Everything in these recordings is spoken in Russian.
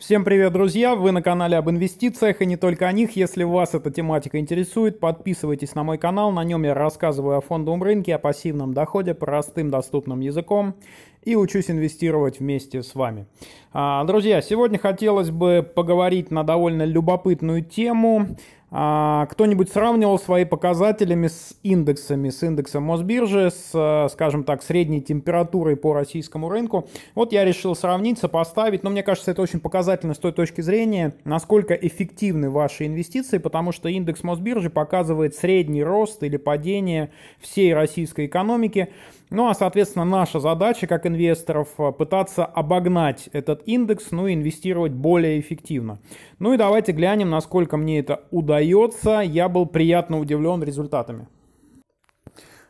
Всем привет, друзья! Вы на канале об инвестициях и не только о них. Если вас эта тематика интересует, подписывайтесь на мой канал. На нем я рассказываю о фондовом рынке, о пассивном доходе простым доступным языком и учусь инвестировать вместе с вами. А, друзья, сегодня хотелось бы поговорить на довольно любопытную тему. А, кто-нибудь сравнивал свои показателями с индексами, с индексом Мосбиржи, с, э, скажем так, средней температурой по российскому рынку. Вот я решил сравниться, поставить, но мне кажется, это очень показательно с той точки зрения, насколько эффективны ваши инвестиции, потому что индекс Мосбиржи показывает средний рост или падение всей российской экономики. Ну а, соответственно, наша задача как инвесторов э, пытаться обогнать этот индекс, ну и инвестировать более эффективно. Ну и давайте глянем, насколько мне это удается продается. Я был приятно удивлен результатами.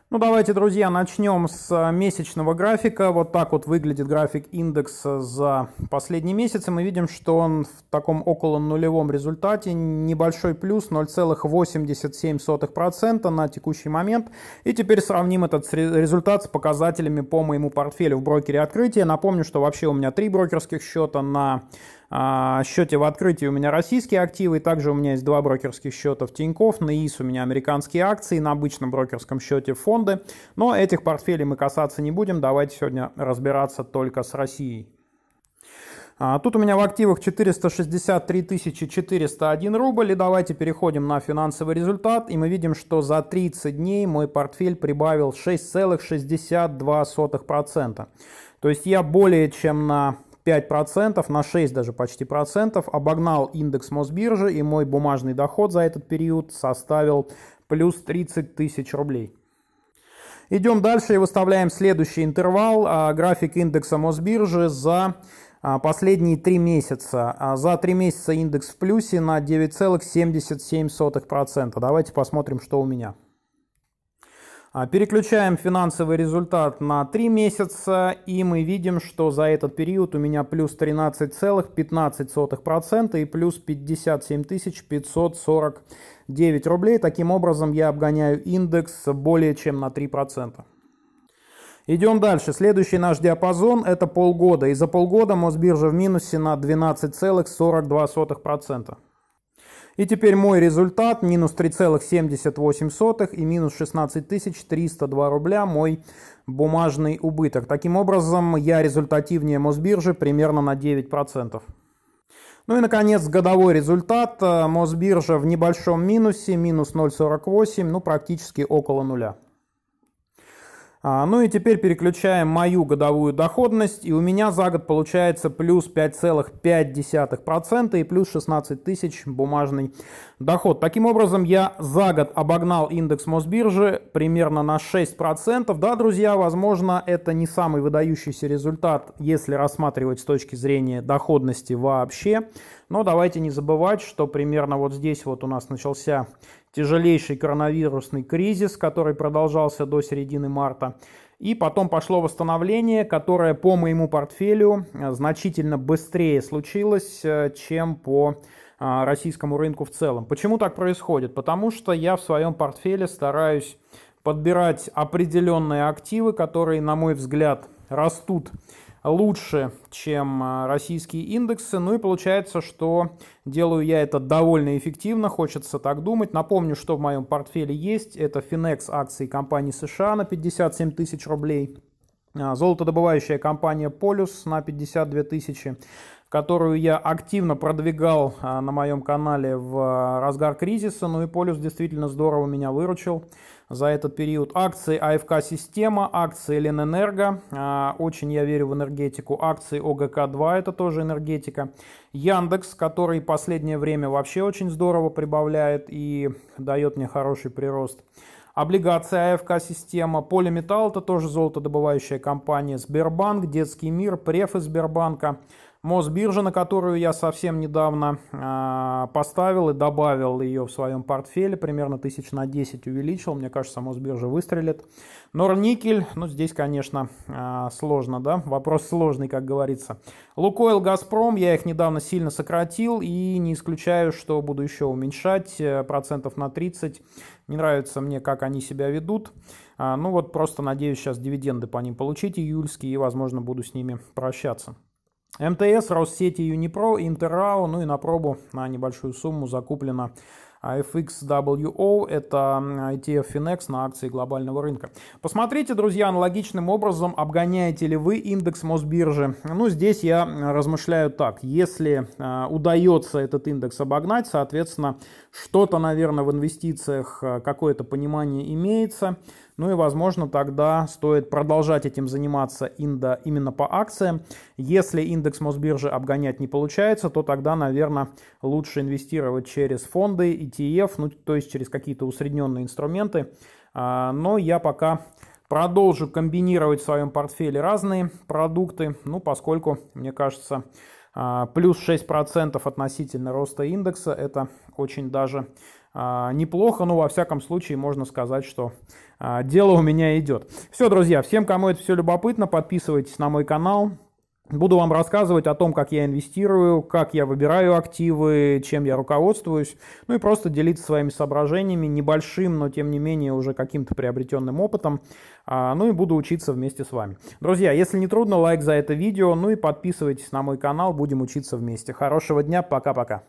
Ну давайте, друзья, начнем с э, месячного графика. Вот так вот выглядит график индекса за последний месяц. И мы видим, что он в таком около нулевом результате. Небольшой плюс 0,87% на текущий момент. И теперь сравним этот результат с показателями по моему портфелю в брокере открытия. Напомню, что вообще у меня три брокерских счета на а, счете в открытии у меня российские активы, также у меня есть два брокерских счета в Тинькофф, на ИС у меня американские акции, на обычном брокерском счете фонды, но этих портфелей мы касаться не будем, давайте сегодня разбираться только с Россией. А, тут у меня в активах 463 401 рубль. И давайте переходим на финансовый результат. И мы видим, что за 30 дней мой портфель прибавил 6,62%. То есть я более чем на 5%, на 6 даже почти процентов, обогнал индекс Мосбиржи, и мой бумажный доход за этот период составил плюс 30 тысяч рублей. Идем дальше и выставляем следующий интервал, а, график индекса Мосбиржи за а, последние три месяца. А, за три месяца индекс в плюсе на 9,77%. Давайте посмотрим, что у меня. А, переключаем финансовый результат на 3 месяца, и мы видим, что за этот период у меня плюс 13,15% и плюс 57 549 рублей. Таким образом, я обгоняю индекс более чем на 3%. Идем дальше. Следующий наш диапазон – это полгода. И за полгода Мосбиржа в минусе на 12,42%. И теперь мой результат минус 3,78 и минус 16 302 рубля мой бумажный убыток. Таким образом, я результативнее Мосбиржи примерно на 9%. Ну и, наконец, годовой результат. Мосбиржа в небольшом минусе, минус 0,48, ну практически около нуля. А, ну и теперь переключаем мою годовую доходность, и у меня за год получается плюс 5,5% и плюс 16 тысяч бумажный доход. Таким образом, я за год обогнал индекс Мосбиржи примерно на 6%. Да, друзья, возможно, это не самый выдающийся результат, если рассматривать с точки зрения доходности вообще. Но давайте не забывать, что примерно вот здесь вот у нас начался тяжелейший коронавирусный кризис, который продолжался до середины марта. И потом пошло восстановление, которое по моему портфелю э, значительно быстрее случилось, э, чем по э, российскому рынку в целом. Почему так происходит? Потому что я в своем портфеле стараюсь подбирать определенные активы, которые, на мой взгляд, растут лучше, чем э, российские индексы. Ну и получается, что делаю я это довольно эффективно, хочется так думать. Напомню, что в моем портфеле есть. Это Finex акции компании США на 57 тысяч рублей. А, золотодобывающая компания Полюс на 52 тысячи которую я активно продвигал а, на моем канале в а, разгар кризиса. Ну и полюс действительно здорово меня выручил за этот период. Акции АФК «Система», акции «Ленэнерго». А, очень я верю в энергетику. Акции ОГК-2 – это тоже энергетика. Яндекс, который последнее время вообще очень здорово прибавляет и дает мне хороший прирост. Облигация АФК-система, Полиметалл – это тоже золотодобывающая компания, Сбербанк, Детский мир, префы Сбербанка – Мосбиржа, на которую я совсем недавно э, поставил и добавил ее в своем портфеле, примерно тысяч на 10 увеличил. Мне кажется, Мосбиржа выстрелит. Норникель, ну здесь, конечно, э, сложно, да, вопрос сложный, как говорится. Лукойл, Газпром, я их недавно сильно сократил и не исключаю, что буду еще уменьшать э, процентов на 30. Не нравится мне, как они себя ведут. Э, ну вот просто надеюсь сейчас дивиденды по ним получить июльские и, возможно, буду с ними прощаться. МТС, Россети, Юнипро, Интеррау, ну и на пробу на небольшую сумму закуплено FXWO, это ETF Finex на акции глобального рынка. Посмотрите, друзья, аналогичным образом обгоняете ли вы индекс Мосбиржи. Ну, здесь я размышляю так. Если э, удается этот индекс обогнать, соответственно, что-то, наверное, в инвестициях э, какое-то понимание имеется. Ну и, возможно, тогда стоит продолжать этим заниматься индо именно по акциям. Если индекс Мосбиржи обгонять не получается, то тогда, наверное, лучше инвестировать через фонды, ETF, ну, то есть через какие-то усредненные инструменты. А, но я пока продолжу комбинировать в своем портфеле разные продукты, ну, поскольку, мне кажется, а, плюс 6% относительно роста индекса – это очень даже а, неплохо, но ну, во всяком случае можно сказать, что а, дело у меня идет. Все, друзья, всем, кому это все любопытно, подписывайтесь на мой канал, Буду вам рассказывать о том, как я инвестирую, как я выбираю активы, чем я руководствуюсь, ну и просто делиться своими соображениями, небольшим, но тем не менее уже каким-то приобретенным опытом, а, ну и буду учиться вместе с вами. Друзья, если не трудно, лайк за это видео, ну и подписывайтесь на мой канал, будем учиться вместе. Хорошего дня, пока-пока.